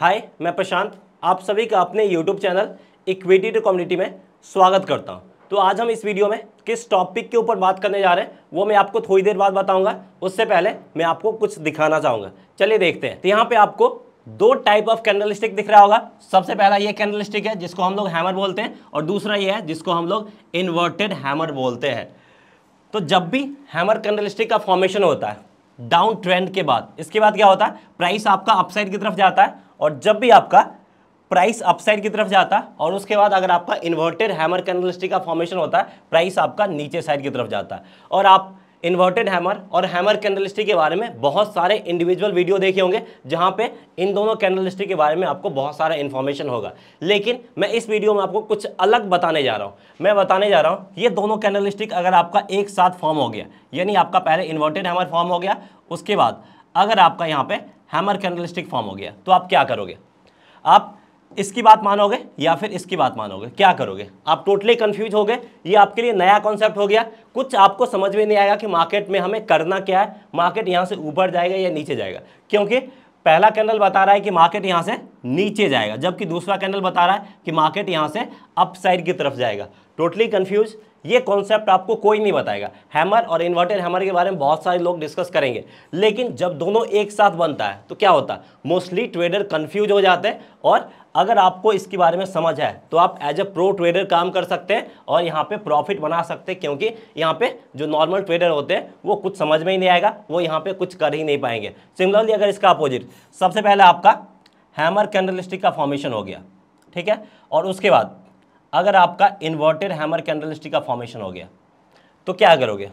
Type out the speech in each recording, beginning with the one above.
हाय मैं प्रशांत आप सभी का अपने YouTube channel equity to community में स्वागत करता हूं तो आज हम इस वीडियो में किस टॉपिक के ऊपर बात करने जा रहे हैं वो मैं आपको थोड़ी देर बाद बताऊंगा उससे पहले मैं आपको कुछ दिखाना चाहूँगा चलिए देखते हैं तो यहाँ पे आपको दो टाइप ऑफ कैंडल स्टिक दिख रहा होगा सबसे पहला ये कैंडल स्टिक है जिसको हम लोग हैमर बोलते हैं और दूसरा ये है जिसको हम लोग इन्वर्टेड हैमर बोलते हैं तो जब भी हैमर कैंडल स्टिक का फॉर्मेशन होता है डाउन ट्रेंड के बाद इसके बाद क्या होता है प्राइस आपका अपसाइड की तरफ जाता है और जब भी आपका प्राइस अपसाइड की तरफ जाता है और उसके बाद अगर आपका इन्वर्टेड हैमर कैंडलस्टिक का फॉर्मेशन होता है प्राइस आपका नीचे साइड की तरफ जाता है और आप इन्वर्टेड हैमर और हैमर कैंडलस्टिक के बारे में बहुत सारे इंडिविजुअल वीडियो देखे होंगे जहां पे इन दोनों कैंडलस्टिक के बारे में आपको बहुत सारा इन्फॉर्मेशन होगा लेकिन मैं इस वीडियो में आपको कुछ अलग बताने जा रहा हूं मैं बताने जा रहा हूं ये दोनों कैंडलस्टिक अगर आपका एक साथ फॉर्म हो गया यानी आपका पहले इन्वर्टेड हैमर फॉर्म हो गया उसके बाद अगर आपका यहाँ पर हैमर कैंडलस्टिक फॉर्म हो गया तो आप क्या करोगे आप इसकी बात मानोगे या फिर इसकी बात मानोगे क्या करोगे आप टोटली कंफ्यूज हो गए ये आपके लिए नया कॉन्सेप्ट हो गया कुछ आपको समझ में नहीं आएगा कि मार्केट में हमें करना क्या है मार्केट यहाँ से ऊपर जाएगा या नीचे जाएगा क्योंकि पहला कैंडल बता रहा है कि मार्केट यहाँ से नीचे जाएगा जबकि दूसरा कैंडल बता रहा है कि मार्केट यहाँ से अप साइड की तरफ जाएगा टोटली कन्फ्यूज ये कॉन्सेप्ट आपको कोई नहीं बताएगा हैमर और इन्वर्टर हैमर के बारे में बहुत सारे लोग डिस्कस करेंगे लेकिन जब दोनों एक साथ बनता है तो क्या होता है मोस्टली ट्रेडर कन्फ्यूज हो जाते हैं और अगर आपको इसके बारे में समझ है तो आप एज ए प्रो ट्रेडर काम कर सकते हैं और यहाँ पे प्रॉफिट बना सकते हैं क्योंकि यहाँ पे जो नॉर्मल ट्रेडर होते हैं वो कुछ समझ में ही नहीं आएगा वो यहाँ पे कुछ कर ही नहीं पाएंगे सिमिलरली अगर इसका अपोजिट सबसे पहले आपका हैमर कैंडलिस्टिक का फॉर्मेशन हो गया ठीक है और उसके बाद अगर आपका इन्वर्टेड हैमर कैंडलस्टिक का फॉर्मेशन हो गया तो क्या करोगे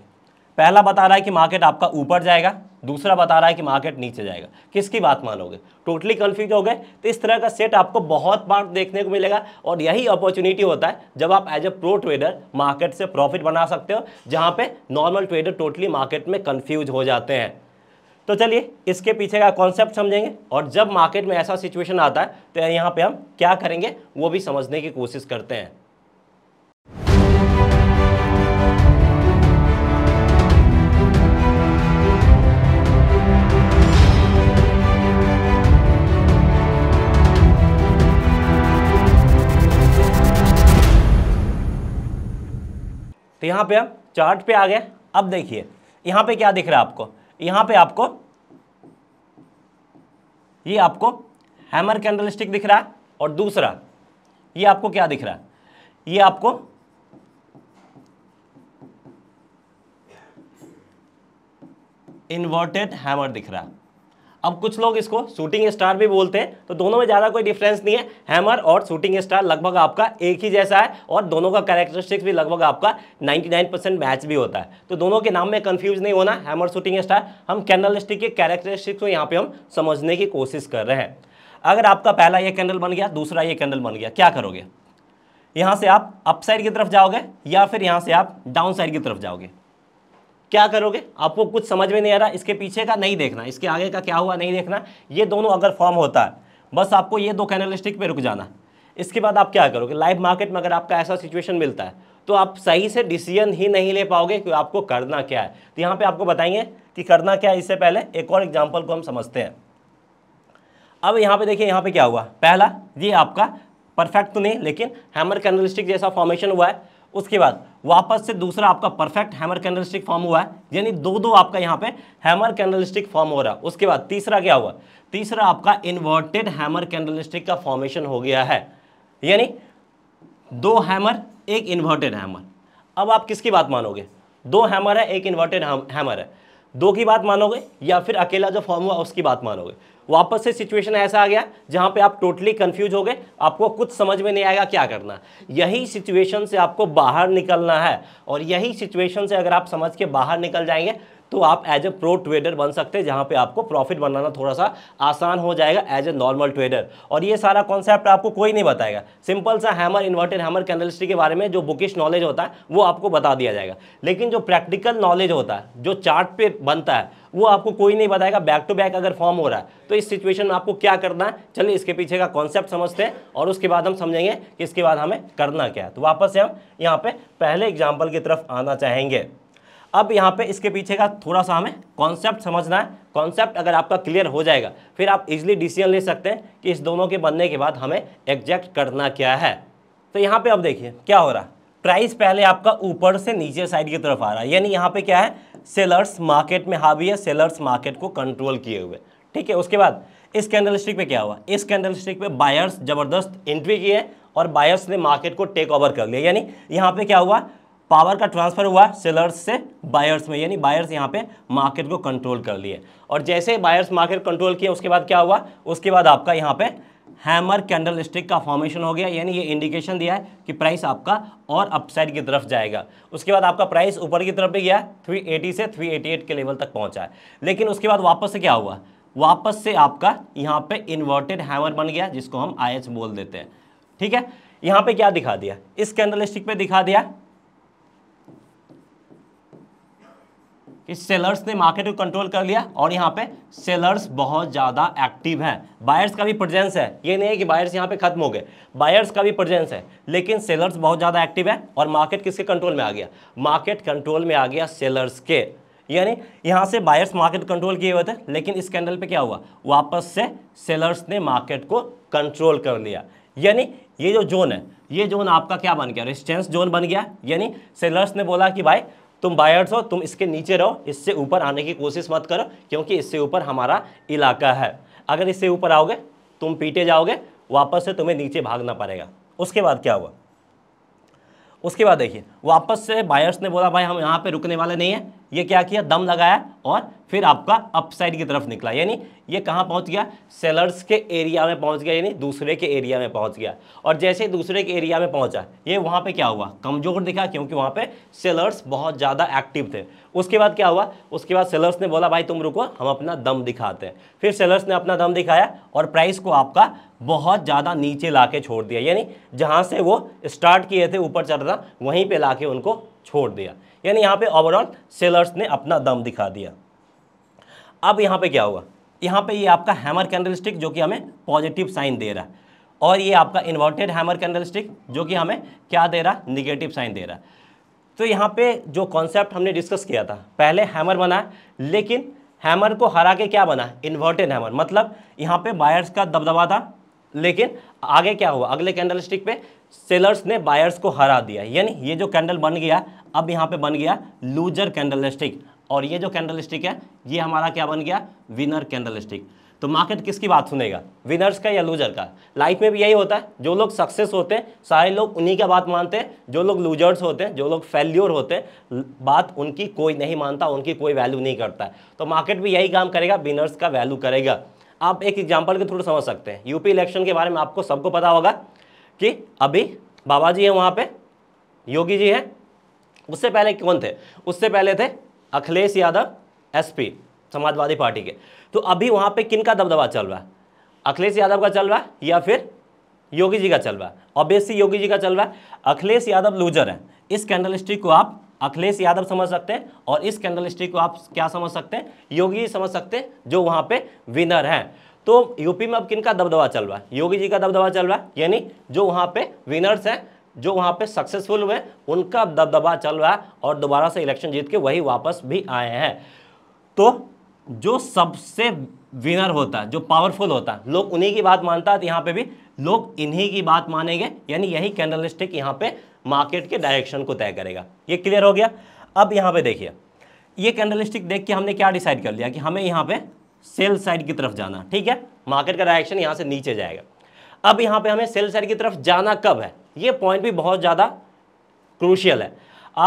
पहला बता रहा है कि मार्केट आपका ऊपर जाएगा दूसरा बता रहा है कि मार्केट नीचे जाएगा किसकी बात मानोगे टोटली कन्फ्यूज हो गए तो इस तरह का सेट आपको बहुत बार देखने को मिलेगा और यही अपॉर्चुनिटी होता है जब आप as a pro trader market से प्रॉफिट बना सकते हो जहाँ पे नॉर्मल ट्रेडर टोटली मार्केट में कन्फ्यूज हो जाते हैं तो चलिए इसके पीछे का कॉन्सेप्ट समझेंगे और जब मार्केट में ऐसा सिचुएशन आता है तो यहाँ पे हम क्या करेंगे वो भी समझने की कोशिश करते हैं तो यहाँ पे हम चार्ट पे आ गए अब देखिए यहाँ पे क्या दिख रहा है आपको यहां पे आपको ये आपको हैमर कैंडल स्टिक दिख रहा है और दूसरा ये आपको क्या दिख रहा है ये आपको इन्वर्टेड हैमर दिख रहा है अब कुछ लोग इसको शूटिंग स्टार भी बोलते हैं तो दोनों में ज़्यादा कोई डिफरेंस नहीं है हैमर और शूटिंग स्टार लगभग आपका एक ही जैसा है और दोनों का कैरेक्टरिस्टिक्स भी लगभग आपका 99 परसेंट मैच भी होता है तो दोनों के नाम में कन्फ्यूज नहीं होना हैमर शूटिंग स्टार हम कैंडल स्टिक के कैरेक्टरिस्टिक्स को यहाँ पर हम समझने की कोशिश कर रहे हैं अगर आपका पहला ये कैंडल बन गया दूसरा ये कैंडल बन गया क्या करोगे यहाँ से आप अपसाइड की तरफ जाओगे या फिर यहाँ से आप डाउन साइड की तरफ जाओगे क्या करोगे आपको कुछ समझ में नहीं आ रहा इसके पीछे का नहीं देखना इसके आगे का क्या हुआ नहीं देखना ये दोनों अगर फॉर्म होता है बस आपको ये दो कैनलिस्टिक पे रुक जाना इसके बाद आप क्या करोगे लाइव मार्केट में अगर आपका ऐसा सिचुएशन मिलता है तो आप सही से डिसीजन ही नहीं ले पाओगे कि आपको करना क्या है तो यहाँ पर आपको बताएंगे कि करना क्या है इससे पहले एक और एग्जाम्पल को हम समझते हैं अब यहाँ पर देखिए यहाँ पर क्या हुआ पहला ये आपका परफेक्ट तो नहीं लेकिन हैमर कैनलिस्टिक जैसा फॉर्मेशन हुआ है उसके बाद वापस से दूसरा आपका परफेक्ट हैमर कैंडलस्टिक फॉर्म हुआ है यानी दो दो आपका यहाँ पे हैमर कैंडलस्टिक फॉर्म हो रहा है उसके बाद तीसरा क्या हुआ तीसरा आपका इन्वर्टेड हैमर कैंडलस्टिक का फॉर्मेशन हो गया है यानी दो हैमर एक इन्वर्टेड हैमर अब आप किसकी बात मानोगे दो हैमर है एक इन्वर्टेड हैमर है दो की बात मानोगे या फिर अकेला जो फॉर्म हुआ उसकी बात मानोगे वापस से सिचुएशन ऐसा आ गया जहाँ पे आप टोटली कंफ्यूज हो गए आपको कुछ समझ में नहीं आएगा क्या करना यही सिचुएशन से आपको बाहर निकलना है और यही सिचुएशन से अगर आप समझ के बाहर निकल जाएंगे तो आप एज ए प्रो ट्रेडर बन सकते हैं जहां पे आपको प्रॉफिट बनाना थोड़ा सा आसान हो जाएगा एज ए नॉर्मल ट्रेडर और ये सारा कॉन्सेप्ट आपको कोई नहीं बताएगा सिंपल सा हैमर इन्वर्टेड हैमर कैंडलस्टिक के बारे में जो बुकिश नॉलेज होता है वो आपको बता दिया जाएगा लेकिन जो प्रैक्टिकल नॉलेज होता है जो चार्ट पे बनता है वो आपको कोई नहीं बताएगा बैक टू बैक अगर फॉर्म हो रहा है तो इस सिचुएशन में आपको क्या करना है चलिए इसके पीछे का कॉन्सेप्ट समझते हैं और उसके बाद हम समझेंगे कि इसके बाद हमें करना क्या है तो वापस से हम यहाँ पे पहले एग्जाम्पल की तरफ आना चाहेंगे अब यहाँ पे इसके पीछे का थोड़ा सा हमें कॉन्सेप्ट समझना है कॉन्सेप्ट अगर आपका क्लियर हो जाएगा फिर आप इजिली डिसीजन ले सकते हैं कि इस दोनों के बनने के बाद हमें एग्जैक्ट करना क्या है तो यहाँ पे अब देखिए क्या हो रहा है प्राइस पहले आपका ऊपर से नीचे साइड की तरफ आ रहा है यानी यहाँ पे क्या है सेलर्स मार्केट में हावी है सेलर्स मार्केट को कंट्रोल किए हुए ठीक है उसके बाद इस कैंडल स्टिक पर क्या हुआ इस कैंडल स्टिक पर बायर्स जबरदस्त एंट्री किए और बायर्स ने मार्केट को टेक ओवर कर लिया यानी यहाँ पे क्या हुआ पावर का ट्रांसफर हुआ सेलर्स से बायर्स में यानी बायर्स यहाँ पे मार्केट को कंट्रोल कर लिए और जैसे बायर्स मार्केट कंट्रोल किया उसके बाद क्या हुआ उसके बाद आपका यहाँ पे हैमर कैंडल स्टिक का फॉर्मेशन हो गया यानी ये इंडिकेशन दिया है कि प्राइस आपका और अपसाइड की तरफ जाएगा उसके बाद आपका प्राइस ऊपर की तरफ भी गया 380 से 388 के लेवल तक पहुंचा है लेकिन उसके बाद वापस से क्या हुआ वापस से आपका यहाँ पे इन्वर्टेड हैमर बन गया जिसको हम आई बोल देते हैं ठीक है यहाँ पे क्या दिखा दिया इस कैंडल स्टिक पे दिखा दिया कि सेलर्स ने मार्केट को कंट्रोल कर लिया और यहाँ पे सेलर्स बहुत ज़्यादा एक्टिव हैं बायर्स का भी प्रजेंस है ये नहीं है कि बायर्स यहाँ पे खत्म हो गए बायर्स का भी प्रजेंस है लेकिन सेलर्स बहुत ज़्यादा एक्टिव है और मार्केट किसके कंट्रोल में आ गया मार्केट कंट्रोल में आ गया सेलर्स के यानी यहाँ से बायर्स मार्केट कंट्रोल किए हुए थे लेकिन इस कैंडल पर क्या हुआ वापस से सेलर्स ने मार्केट को कंट्रोल कर लिया यानी ये जो जोन है ये जोन आपका क्या बन गया रेस्टेंस जोन बन गया यानी सेलर्स ने बोला कि भाई तुम बायर्स हो तुम इसके नीचे रहो इससे ऊपर आने की कोशिश मत करो क्योंकि इससे ऊपर हमारा इलाका है अगर इससे ऊपर आओगे तुम पीटे जाओगे वापस से तुम्हें नीचे भागना पड़ेगा उसके बाद क्या हुआ उसके बाद देखिए वापस से बायर्स ने बोला भाई हम यहाँ पे रुकने वाले नहीं हैं ये क्या किया दम लगाया और फिर आपका अपसाइड की तरफ निकला यानी ये कहाँ पहुँच गया सेलर्स के एरिया में पहुँच गया यानी दूसरे के एरिया में पहुँच गया और जैसे ही दूसरे के एरिया में पहुँचा ये वहाँ पे क्या हुआ कमज़ोर दिखा क्योंकि वहाँ पे सेलर्स बहुत ज़्यादा एक्टिव थे उसके बाद क्या हुआ उसके बाद सेलर्स ने बोला भाई तुम रुको हम अपना दम दिखाते हैं फिर सेलर्स ने अपना दम दिखाया और प्राइस को आपका बहुत ज़्यादा नीचे ला के छोड़ दिया यानी जहाँ से वो स्टार्ट किए थे ऊपर चढ़ना वहीं पर ला के उनको छोड़ दिया यानी यहाँ पे ओवरऑल सेलर्स ने अपना दम दिखा दिया अब यहाँ पे क्या हुआ यहाँ पे ये आपका हैमर कैंडल स्टिक जो कि हमें पॉजिटिव साइन दे रहा है और ये आपका इन्वर्टेड हैमर कैंडल स्टिक जो कि हमें क्या दे रहा है निगेटिव साइन दे रहा है तो यहाँ पे जो कॉन्सेप्ट हमने डिस्कस किया था पहले हैमर बना लेकिन हैमर को हरा के क्या बना इन्वर्टेड हैमर मतलब यहाँ पे बायर्स का दबदबा था लेकिन आगे क्या हुआ अगले कैंडल स्टिक पे सेलर्स ने बायर्स को हरा दिया यानी ये जो कैंडल बन गया अब यहाँ पे बन गया लूजर कैंडल और ये जो कैंडल है ये हमारा क्या बन गया विनर कैंडल तो मार्केट किसकी बात सुनेगा विनर्स का या लूजर का लाइफ में भी यही होता है जो लोग सक्सेस होते हैं सारे लोग उन्हीं का बात मानते हैं जो लोग लूजर्स होते हैं जो लोग फेल्योर होते हैं बात उनकी कोई नहीं मानता उनकी कोई वैल्यू नहीं करता है तो मार्केट भी यही काम करेगा विनर्स का वैल्यू करेगा आप एक एग्जाम्पल के थ्रू समझ सकते हैं यूपी इलेक्शन के बारे में आपको सबको पता होगा कि अभी बाबा जी हैं वहाँ पर योगी जी हैं उससे पहले कौन थे उससे पहले थे अखिलेश यादव एसपी समाजवादी पार्टी के तो अभी वहाँ पे किन का दबदबा चल रहा है अखिलेश यादव का चल रहा है या फिर योगी जी का चल रहा है ऑब्वियसली योगी जी का चल रहा है अखिलेश यादव लूजर है इस कैंडल स्टिक को आप अखिलेश यादव समझ सकते हैं और इस कैंडल स्टिक को आप क्या समझ सकते हैं योगी जी समझ सकते हैं जो वहाँ पे विनर हैं तो यूपी में अब किन का दबदबा चल रहा है योगी जी का दबदबा चल रहा है यानी जो वहाँ पे विनर्स हैं जो वहाँ पे सक्सेसफुल हुए उनका दबदबा चल रहा है और दोबारा से इलेक्शन जीत के वही वापस भी आए हैं तो जो सबसे विनर होता है जो पावरफुल होता है लोग उन्हीं की बात मानता है तो यहाँ पे भी लोग इन्हीं की बात मानेंगे यानी यही कैंडलिस्टिक यहाँ पे मार्केट के डायरेक्शन को तय करेगा ये क्लियर हो गया अब यहाँ पे देखिए ये कैंडलिस्टिक देख के हमने क्या डिसाइड कर लिया कि हमें यहाँ पे सेल साइड की तरफ जाना ठीक है मार्केट का डायरेक्शन यहाँ से नीचे जाएगा अब यहाँ पे हमें सेल साइड की तरफ जाना कब है ये पॉइंट भी बहुत ज़्यादा क्रूशियल है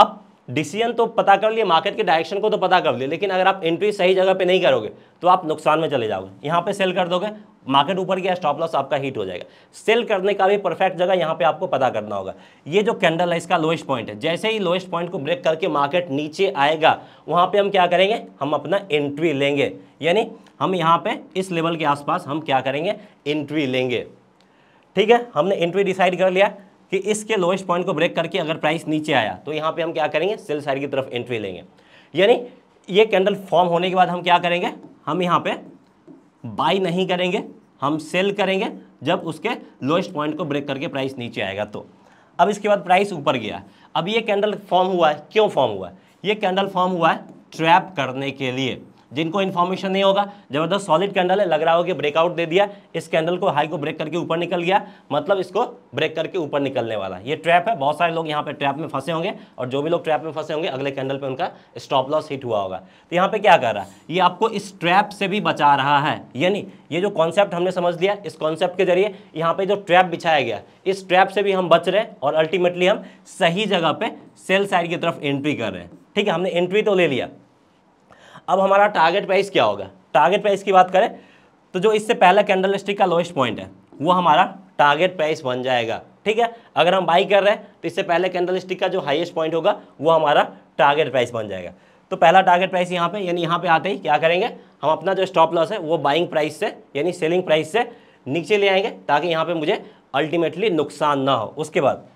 आप डिसीजन तो पता कर लिए मार्केट के डायरेक्शन को तो पता कर लिए लेकिन अगर आप एंट्री सही जगह पे नहीं करोगे तो आप नुकसान में चले जाओगे यहाँ पे सेल कर दोगे मार्केट ऊपर गया स्टॉप लॉस आपका हीट हो जाएगा सेल करने का भी परफेक्ट जगह यहाँ पे आपको पता करना होगा ये जो कैंडल है इसका लोएस्ट पॉइंट है जैसे ही लोएस्ट पॉइंट को ब्रेक करके मार्केट नीचे आएगा वहाँ पर हम क्या करेंगे हम अपना एंट्री लेंगे यानी हम यहाँ पर इस लेवल के आसपास हम क्या करेंगे एंट्री लेंगे ठीक है हमने एंट्री डिसाइड कर लिया कि इसके लोएस्ट पॉइंट को ब्रेक करके अगर प्राइस नीचे आया तो यहाँ पे हम क्या करेंगे सेल साइड की तरफ एंट्री लेंगे यानी ये कैंडल फॉर्म होने के बाद हम क्या करेंगे हम यहाँ पे बाई नहीं करेंगे हम सेल करेंगे जब उसके लोएस्ट पॉइंट को ब्रेक करके प्राइस नीचे आएगा तो अब इसके बाद प्राइस ऊपर गया अब ये कैंडल फॉर्म हुआ है क्यों फॉर्म हुआ है ये कैंडल फॉर्म हुआ है ट्रैप करने के लिए जिनको इन्फॉर्मेशन नहीं होगा जबरदस्त सॉलिड कैंडल है लग रहा हो कि ब्रेकआउट दे दिया इस कैंडल को हाई को ब्रेक करके ऊपर निकल गया मतलब इसको ब्रेक करके ऊपर निकलने वाला ये ट्रैप है बहुत सारे लोग यहाँ पे ट्रैप में फंसे होंगे और जो भी लोग ट्रैप में फंसे होंगे अगले कैंडल पर उनका स्टॉप लॉस हिट हुआ होगा तो यहाँ पे क्या कर रहा है ये आपको इस ट्रैप से भी बचा रहा है यानी ये जो कॉन्सेप्ट हमने समझ लिया इस कॉन्सेप्ट के जरिए यहाँ पे जो ट्रैप बिछाया गया इस ट्रैप से भी हम बच रहे हैं और अल्टीमेटली हम सही जगह पे सेल साइड की तरफ एंट्री कर रहे हैं ठीक है हमने एंट्री तो ले लिया अब हमारा टारगेट प्राइस क्या होगा टारगेट प्राइस की बात करें तो जो इससे पहला कैंडल स्टिक का लोएस्ट पॉइंट है वो हमारा टारगेट प्राइस बन जाएगा ठीक है अगर हम बाई कर रहे हैं तो इससे पहले कैंडल स्टिक का जो हाइएस्ट पॉइंट होगा वो हमारा टारगेट प्राइस बन जाएगा तो पहला टारगेट प्राइस यहाँ पे यानी यहाँ पे आते ही क्या करेंगे हम अपना जो स्टॉप लॉस है वो बाइंग प्राइस से यानी सेलिंग प्राइस से नीचे ले आएंगे ताकि यहाँ पे मुझे अल्टीमेटली नुकसान ना हो उसके बाद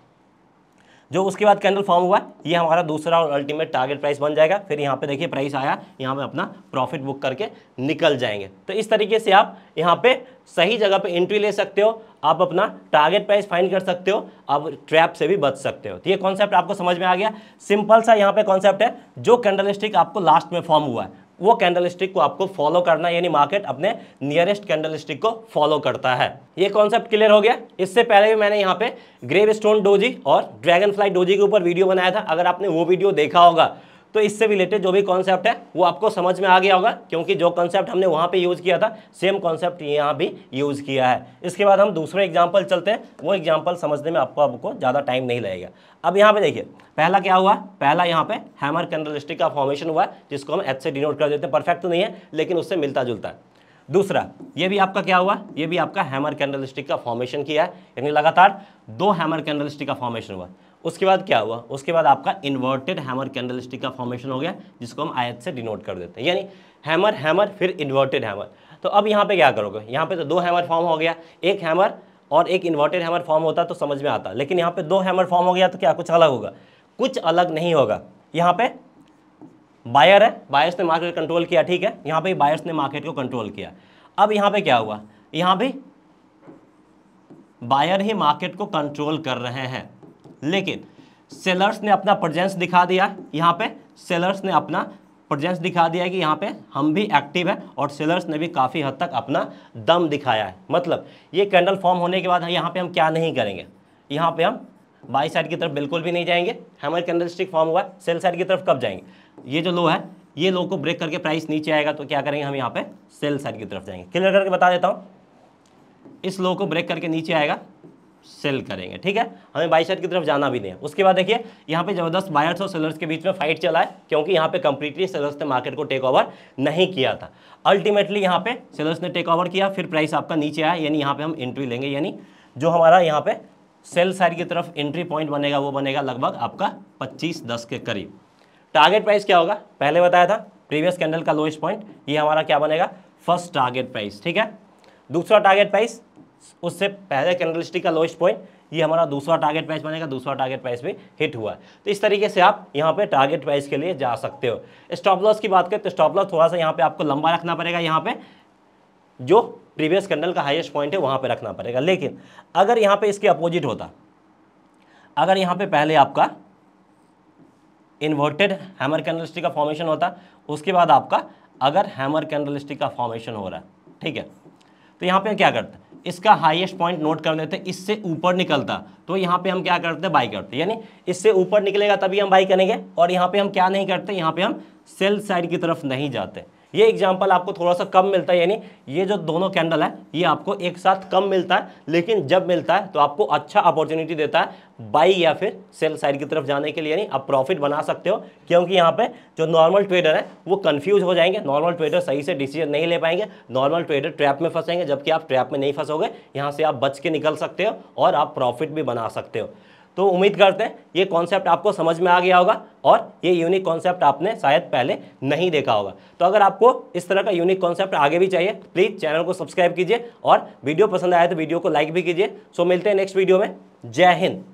जो उसके बाद कैंडल फॉर्म हुआ ये हमारा दूसरा और अल्टीमेट टारगेट प्राइस बन जाएगा फिर यहाँ पे देखिए प्राइस आया यहाँ पे अपना प्रॉफिट बुक करके निकल जाएंगे तो इस तरीके से आप यहाँ पे सही जगह पे एंट्री ले सकते हो आप अपना टारगेट प्राइस फाइंड कर सकते हो आप ट्रैप से भी बच सकते हो तो ये कॉन्सेप्ट आपको समझ में आ गया सिंपल सा यहाँ पे कॉन्सेप्ट है जो कैंडल आपको लास्ट में फॉर्म हुआ है वो कैंडल स्टिक को आपको फॉलो करना यानी मार्केट अपने नियरेस्ट कैंडल स्टिक को फॉलो करता है ये कॉन्सेप्ट क्लियर हो गया इससे पहले भी मैंने यहाँ पे ग्रेव स्टोन डोजी और ड्रैगन डोजी के ऊपर वीडियो बनाया था अगर आपने वो वीडियो देखा होगा तो इससे रिलेटेड जो भी कॉन्सेप्ट है वो आपको समझ में आ गया होगा क्योंकि जो कॉन्सेप्ट हमने वहाँ पे यूज़ किया था सेम कॉन्सेप्ट यहाँ भी यूज़ किया है इसके बाद हम दूसरे एग्जाम्पल चलते हैं वो एग्जाम्पल समझने में आपको आपको ज़्यादा टाइम नहीं लगेगा अब यहाँ पे देखिए पहला क्या हुआ पहला यहाँ पे हैमर कैंडलिस्टिक का फॉर्मेशन हुआ जिसको हम एच से डिनोट कर देते हैं परफेक्ट तो नहीं है लेकिन उससे मिलता जुलता है दूसरा ये भी आपका क्या हुआ ये भी आपका हैमर कैंडलस्टिक का फॉर्मेशन किया है यानी लगातार दो हैमर कैंडलस्टिक का फॉर्मेशन हुआ उसके बाद क्या हुआ उसके बाद आपका इन्वर्टेड हैमर कैंडल स्टिक का फॉर्मेशन हो गया जिसको हम आयत से डिनोट कर देते हैं यानी हैमर हैमर फिर इन्वर्टेड हैमर तो अब यहाँ पे क्या करोगे यहाँ पे तो दो हैमर फॉर्म हो गया एक हैमर और एक इन्वर्टेड हैमर फॉर्म होता तो समझ में आता लेकिन यहाँ पे दो हैमर फॉर्म हो गया तो क्या कुछ अलग होगा कुछ अलग नहीं होगा यहाँ पे बायर है बायर्स ने मार्केट कंट्रोल किया ठीक है यहाँ पे बायर्स ने मार्केट को कंट्रोल किया अब यहाँ पे क्या हुआ यहाँ भी बायर ही मार्केट को कंट्रोल कर रहे हैं लेकिन सेलर्स ने अपना प्रजेंस दिखा दिया यहाँ पे सेलर्स ने अपना प्रजेंस दिखा दिया कि यहाँ पे हम भी एक्टिव है और सेलर्स ने भी काफ़ी हद तक अपना दम दिखाया है मतलब ये कैंडल फॉर्म होने के बाद यहाँ पे हम क्या नहीं करेंगे यहाँ पे हम बाई साइड की तरफ बिल्कुल भी नहीं जाएंगे हमारे कैंडल स्टिक फॉर्म हुआ है सेल साइड की तरफ कब जाएंगे ये जो लो है ये लो को ब्रेक करके प्राइस नीचे आएगा तो क्या करेंगे हम यहाँ पे सेल साइड की तरफ जाएंगे क्लियर करके बता देता हूँ इस लो को ब्रेक करके नीचे आएगा सेल करेंगे ठीक है हमें बाई साइड की तरफ जाना भी नहीं है उसके बाद देखिए यहाँ पे जबरदस्त बायर्स और सेलर्स के बीच में फाइट चला है क्योंकि यहाँ पे कंप्लीटली सेलर्स ने मार्केट को टेक ओवर नहीं किया था अल्टीमेटली यहाँ पे सेलर्स ने टेक ओवर किया फिर प्राइस आपका नीचे आया यानी यहाँ पे हम एंट्री लेंगे यानी जो हमारा यहाँ पे सेल साइड की तरफ एंट्री पॉइंट बनेगा वो बनेगा लगभग आपका पच्चीस दस के करीब टारगेट प्राइस क्या होगा पहले बताया था प्रीवियस कैंडल का लोएस्ट पॉइंट ये हमारा क्या बनेगा फर्स्ट टारगेट प्राइस ठीक है दूसरा टारगेट प्राइस उससे पहले कैंडलस्टिक का लोएस्ट पॉइंट ये हमारा दूसरा टारगेट प्राइस बनेगा दूसरा टारगेट प्राइस भी हिट हुआ है तो इस तरीके से आप यहाँ पे टारगेट प्राइस के लिए जा सकते हो स्टॉप लॉस की बात करें तो स्टॉप लॉस थोड़ा सा यहाँ पे आपको लंबा रखना पड़ेगा यहाँ पे जो प्रीवियस कैंडल का हाईएस्ट पॉइंट है वहाँ पे रखना पड़ेगा लेकिन अगर यहाँ पे इसके अपोजिट होता अगर यहाँ पर पहले आपका इन्वर्टेड हैमर कैंडल का फॉर्मेशन होता उसके बाद आपका अगर हैमर कैंडल का फॉर्मेशन हो रहा है ठीक है तो यहाँ पर क्या करते इसका हाईएस्ट पॉइंट नोट कर लेते हैं इससे ऊपर निकलता तो यहाँ पे हम क्या करते हैं बाई करते यानी इससे ऊपर निकलेगा तभी हम बाई करेंगे और यहाँ पे हम क्या नहीं करते यहाँ पे हम सेल साइड की तरफ नहीं जाते ये एग्जाम्पल आपको थोड़ा सा कम मिलता है यानी ये जो दोनों कैंडल है ये आपको एक साथ कम मिलता है लेकिन जब मिलता है तो आपको अच्छा अपॉर्चुनिटी देता है बाई या फिर सेल साइड की तरफ जाने के लिए यानी आप प्रॉफिट बना सकते हो क्योंकि यहाँ पे जो नॉर्मल ट्रेडर है वो कन्फ्यूज हो जाएंगे नॉर्मल ट्रेडर सही से डिसीजन नहीं ले पाएंगे नॉर्मल ट्रेडर ट्रैप में फंसेंगे जबकि आप ट्रैप में नहीं फंसोगे यहाँ से आप बच के निकल सकते हो और आप प्रॉफिट भी बना सकते हो तो उम्मीद करते हैं ये कॉन्सेप्ट आपको समझ में आ गया होगा और ये यूनिक कॉन्सेप्ट आपने शायद पहले नहीं देखा होगा तो अगर आपको इस तरह का यूनिक कॉन्सेप्ट आगे भी चाहिए प्लीज़ चैनल को सब्सक्राइब कीजिए और वीडियो पसंद आया तो वीडियो को लाइक भी कीजिए सो मिलते हैं नेक्स्ट वीडियो में जय हिंद